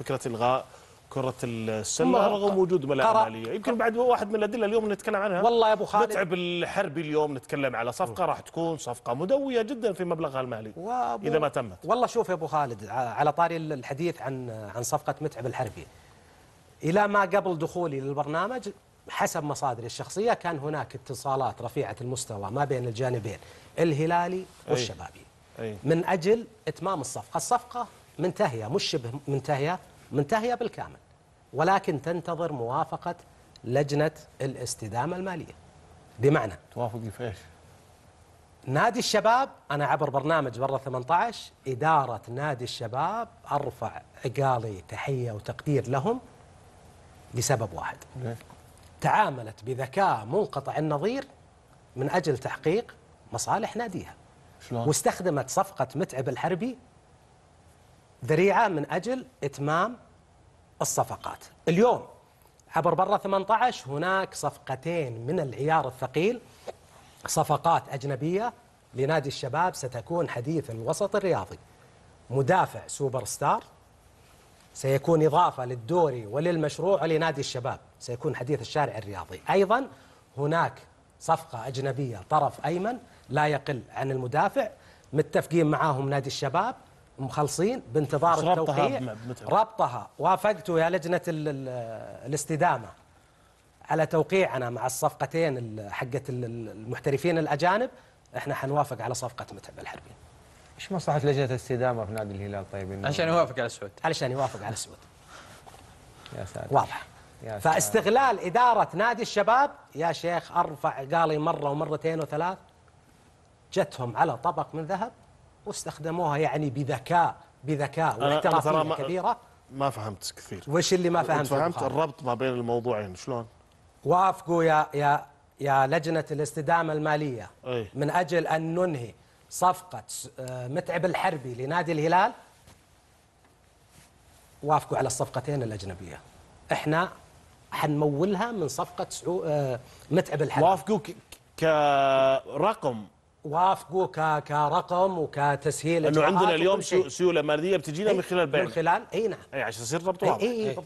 فكره الغاء كرة السلة رغم وجود ملاءة مالية يمكن بعد واحد من الأدلة اليوم نتكلم عنها والله يا أبو خالد متعب الحربي اليوم نتكلم على صفقة راح تكون صفقة مدوية جدا في مبلغها المالي إذا ما تمت والله شوف يا أبو خالد على طاري الحديث عن عن صفقة متعب الحربي إلى ما قبل دخولي للبرنامج حسب مصادري الشخصية كان هناك اتصالات رفيعة المستوى ما بين الجانبين الهلالي والشبابي أي. أي. من أجل إتمام الصفقة الصفقة منتهية مش شبه منتهية منتهية بالكامل ولكن تنتظر موافقة لجنة الاستدامة المالية بمعنى توافق في نادي الشباب أنا عبر برنامج برا 18 إدارة نادي الشباب أرفع عقالي تحية وتقدير لهم لسبب واحد إيه. تعاملت بذكاء منقطع النظير من أجل تحقيق مصالح ناديها شلون؟ واستخدمت صفقة متعب الحربي ذريعة من أجل إتمام الصفقات اليوم عبر برا 18 هناك صفقتين من العيار الثقيل صفقات أجنبية لنادي الشباب ستكون حديث الوسط الرياضي مدافع سوبر ستار سيكون إضافة للدوري وللمشروع ولنادي الشباب سيكون حديث الشارع الرياضي أيضا هناك صفقة أجنبية طرف أيمن لا يقل عن المدافع متفقين معاهم نادي الشباب مخلصين بانتظار التوقيع ربطها وافقتوا يا لجنه الاستدامه على توقيعنا مع الصفقتين حقه المحترفين الاجانب احنا حنوافق على صفقه متعب الحربي ايش مصلحه لجنه الاستدامه في نادي الهلال طيب عشان يوافق على سعود علشان يوافق على سعود يا ساتر واضح يا ساتر. فاستغلال اداره نادي الشباب يا شيخ ارفع قالي مره ومرتين وثلاث جتهم على طبق من ذهب واستخدموها يعني بذكاء بذكاء واحترافيه كبيره ما فهمت كثير وش اللي ما فهمت فهمت الربط ما بين الموضوعين شلون وافقوا يا يا يا لجنه الاستدامه الماليه أي. من اجل ان ننهي صفقه آه، متعب الحربي لنادي الهلال وافقوا على الصفقتين الاجنبيه احنا حنمولها من صفقه سعو... آه، متعب الحربي وافقوا كرقم وافقوا كرقم وكتسهيل انه عندنا اليوم سيوله ماليه بتجينا إيه؟ من خلال بيع من خلال اي نعم اي عشان يصير ربط واضح